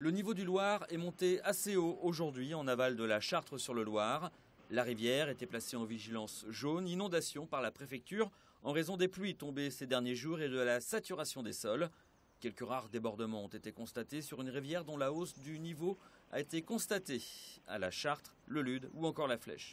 Le niveau du Loir est monté assez haut aujourd'hui en aval de la Chartre sur le Loir. La rivière était placée en vigilance jaune, inondation par la préfecture en raison des pluies tombées ces derniers jours et de la saturation des sols. Quelques rares débordements ont été constatés sur une rivière dont la hausse du niveau a été constatée à la Chartres, le Lude ou encore la Flèche.